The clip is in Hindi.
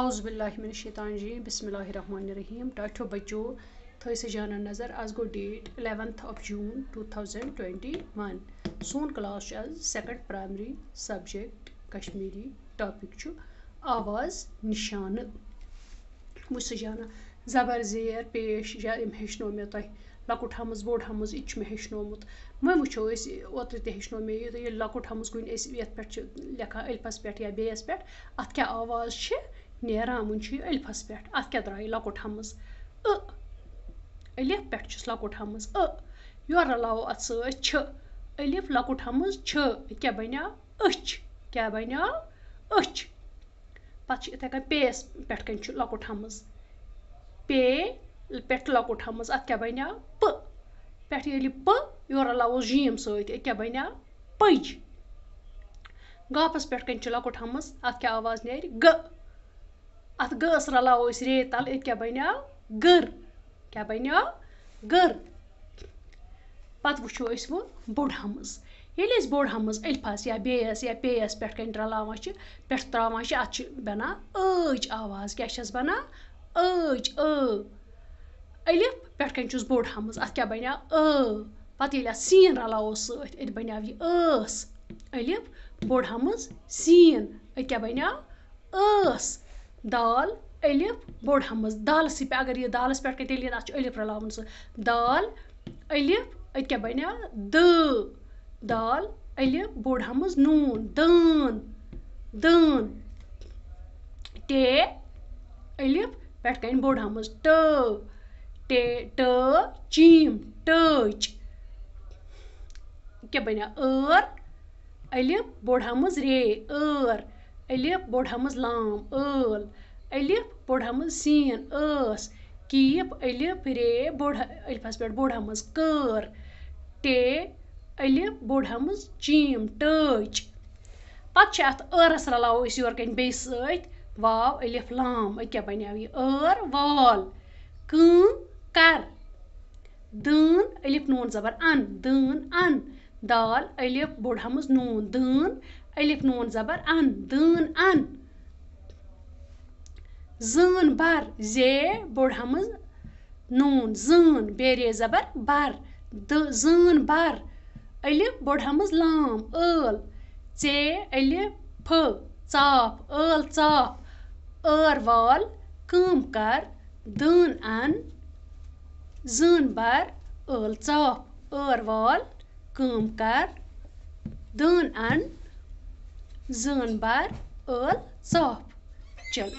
आउज़बिल्लाशानजी बिसमीम टाठो बचो थे जाना नज़र आज गो date eleventh of June two thousand twenty one सोन क्लास आज second primary subject Kashmiri topic आवाज निशान वह जाना जबर जेर पेश हेचनो मे तो लकुट हमज बोड हमज इत मे हेचनोमुत वे वो ओत ते हेचनो मे लकुट हमज कुछ लखा अल्पस पे बेस पे अत क्या आवाज़ نیران وٕنۍ چھُ یہِ ألفَس پٮ۪ٹھ اَتھ کیٛاہ درٛاو یہِ لۄکُٹ ہمٕز أ ألِف پٮ۪ٹھ چھُس لۄکُٹ ہمٕز أ یورٕ رَلاوو اَتھ سۭتۍ چھِ ألِف لۄکُٹ ہمٕز چھِ یہِ کیٛاہ بَنیٛاو أچھ کیٛاہ بَنیٛاو أچھ پَتہٕ چھِ یِتھَے کٔنۍ پیٚیَس پٮ۪ٹھ کَنۍ چھُ لۄکُٹ ہمٕز پے پٮ۪ٹھ لۄکُٹ ہمٕز اَتھ کیٛاہ بَنیٛاو پ پٮ۪ٹھٕ ییٚلہِ پ یورٕ رَلاوو جیٖم سۭتۍ یہِ کیٛاہ بَنیٛاو پٔج گاپَس پٮ۪ٹھ کَنۍ چھِ لۄکُٹ ہمٕز اَتھ کیٛاہ آواز نیرِ گ اَتھ گٲس رَلاوو أسۍ ریٚیہِ تَل یہِ کیٛاہ بَنیٛاو گٔر کیٛاہ بَنیٛاو گٔر پَتہٕ وٕچھو أسۍ وۄنۍ بوٚڑ ہمٕز ییٚلہِ أسۍ بوٚڑ ہمٕز الفاظ یا بے یَس یا پے یَس پٮ۪ٹھ کَنۍ رَلاوان چھِ پٮ۪ٹھ ترٛاوان چھِ اَتھ چھِ بَنان ٲج آواز کیٛاہ چھَس بَنان ٲج ٲ الف پٮ۪ٹھ کَنۍ چھُس بوٚڑ ہمٕز اَتھ کیٛاہ بَنیٛاو ٲ پَتہٕ ییٚلہِ اَتھ سیٖن رَلاوو سۭتۍ اَتہِ بَنیٛاو یہِ ٲس الف بوٚڑ ہمٕز سیٖن اَتہِ کیٛاہ بَنیٛاو ٲس دال ألِف بوٚڑ ہمز دالسٕے پٮ۪ٹھ اگر یہِ دالَس پٮ۪ٹھ کَرِ تیٚلہِ یِن اَتھ چھُ ألِف رَلاوُن سُہ دال ألِف أتۍ کیٛاہ بَنیٛا دِ دال ألِف بوٚڑ ہمز نوٗن دٲن دٲن ٹے ألِف پٮ۪ٹھ کَنہِ بوٚڑ ہمز ٹ ٹے ٹ چیٖم ٹٲچ کیٛاہ بَنیٛا ٲر ألِف بوٚڑ ہمز رے ٲر الف بوٚڑہمٕز لام ٲل الف بوٚڑہمٕژ سیٖن ٲس کیٖپ الف رے بوٚڑ الفس پٮ۪ٹھ بوٚڑہمٕژ کٲر ٹے الف بوٚڑہمٕژ چیٖم ٹٲچ پَتہٕ چھِ اَتھ ٲرَس رَلاوو أسۍ یورٕ کَنہِ بیٚیہِ سۭتۍ واو الف لام أکیٛاہ بَنیٛاو یہِ ٲر وال کٲم کَر دٲن الف نوٗن زَبر اَن دٲن اَن دال الف بوٚڑہمٕژ نوٗن دٲن الف نون زبر ان دٲن ان زٲن بر زے بوٚڑ ہمز نوٗن زٲن بیٚیہِ رے زبر بر دٕ زٲن بر الف بوٚڑ ہمز لام ٲل ژے الف پھٕ ژاپھ ٲل ژاپھ ٲر وال کٲم کر دٲن اَن زٲن بر ٲل ژاپھ ٲر وال کٲم کر دٲن اَن زٲن بار ٲل ژاپھ چلو